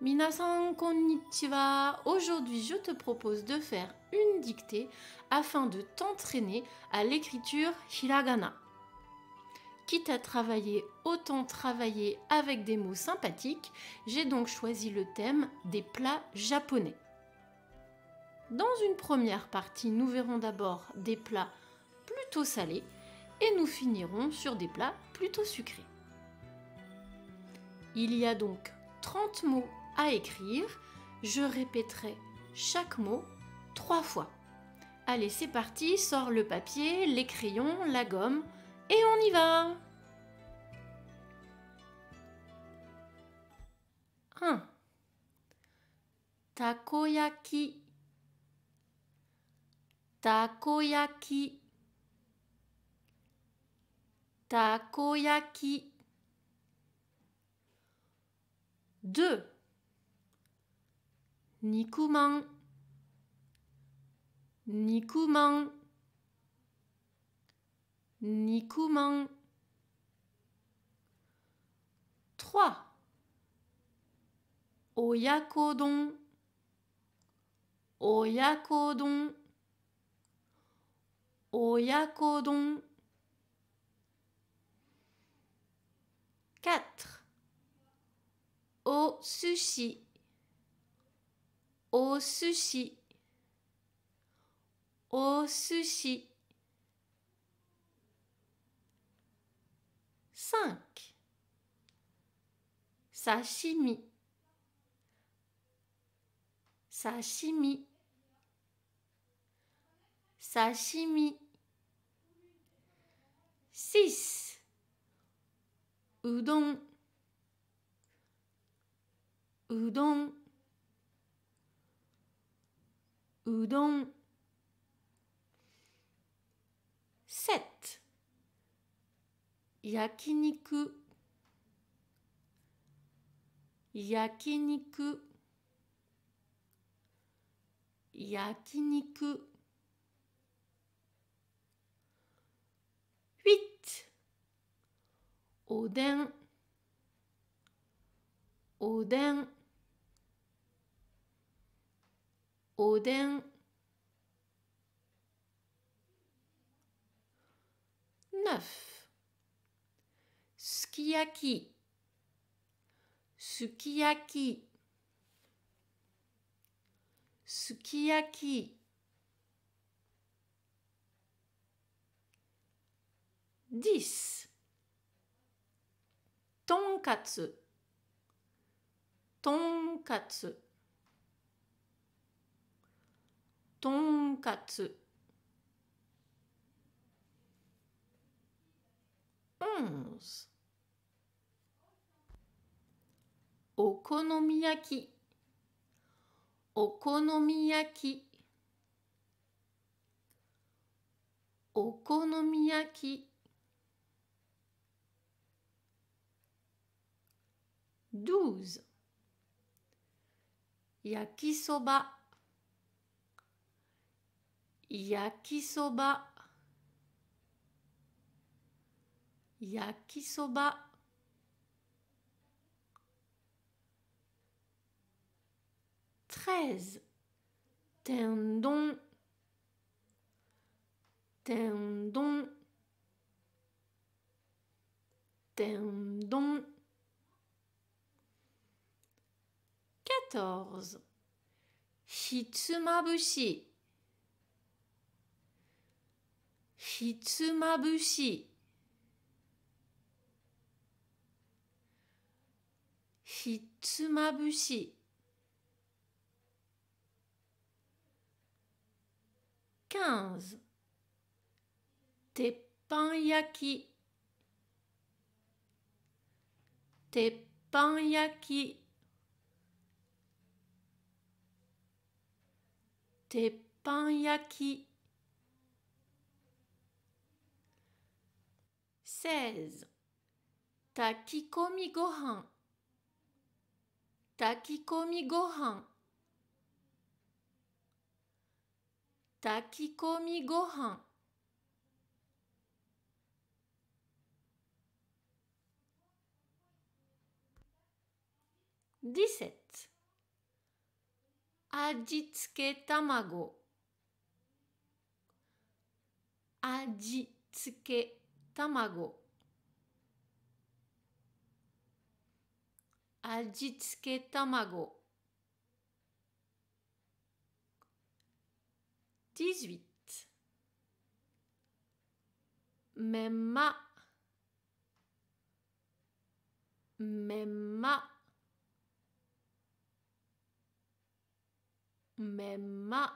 Minasan konnichiwa. Aujourd'hui, je te propose de faire une dictée afin de t'entraîner à l'écriture hiragana. Quitte à travailler, autant travailler avec des mots sympathiques. J'ai donc choisi le thème des plats japonais. Dans une première partie, nous verrons d'abord des plats plutôt salés et nous finirons sur des plats plutôt sucrés. Il y a donc 30 mots à écrire. Je répéterai chaque mot trois fois. Allez, c'est parti, sors le papier, les crayons, la gomme, et on y va 1. Takoyaki Takoyaki Takoyaki 2. Nikuman. Nikuman. Nikuman. 3. Oyakodon. Oyakodon. Oyakodon. 4. Au sushi. お寿司お寿司5刺身刺身刺身6うどんうどんうどんセット。焼肉焼肉焼肉 8. おでんおでんおでん neuf. Skiaki, sukiyaki, sukiyaki. Dix. Tonkatsu, tonkatsu, tonkatsu. 11. Okonomiyaki. Okonomiyaki. Okonomiyaki. Douze. Yakisoba. Yakisoba. Yakisoba. Treize. Tendon. Tendon. Tendon. Quatorze. Hitsumabushi. Hitsumabushi. tsumabushi. Quinze. Teppanyaki. Teppanyaki. Teppanyaki. Seize. Takikomi gohan. 炊き込みご飯炊き込みご飯17味付け卵味付け卵 tamago. 18 Memma Memma Memma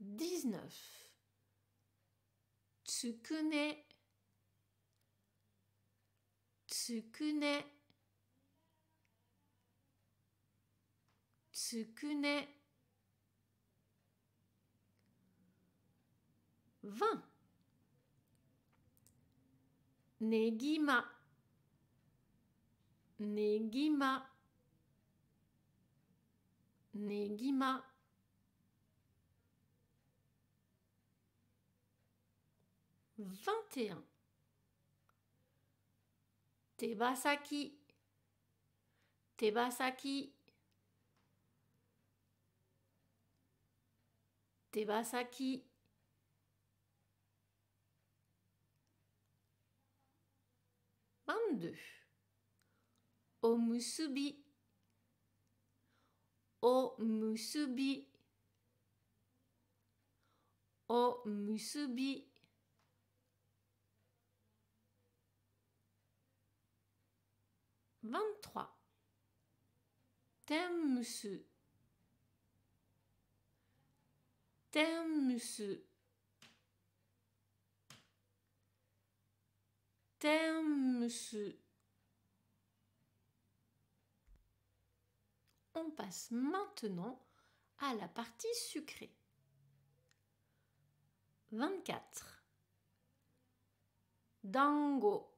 19 Tsukune つくねつくね vingt. Negima. Negima. Vingt Tebasaki. Tebasaki. Tebasaki. musubi, o Omusubi. o musubi. 23. Temmusu. Temmusu. Temmusu. On passe maintenant à la partie sucrée. 24. Dango.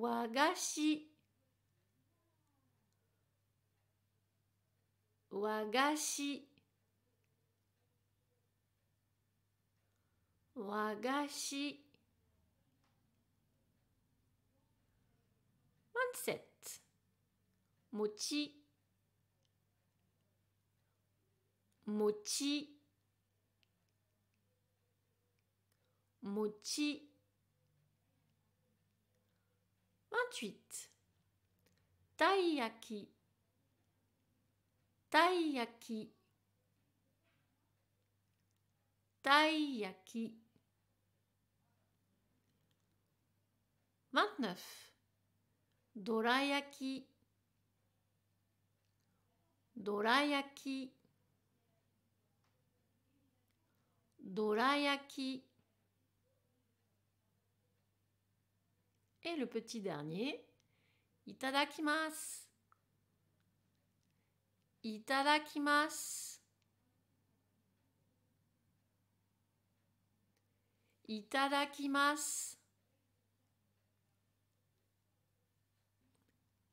和菓子和菓子和菓子マンセット餅餅餅 28. Taiyaki. Taiyaki. Taiyaki. 29. Dorayaki. Dorayaki. Dorayaki. Et le petit dernier, itadakimasu. Itadakimasu. Itadakimasu.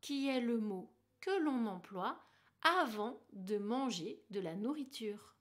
Qui est le mot que l'on emploie avant de manger de la nourriture.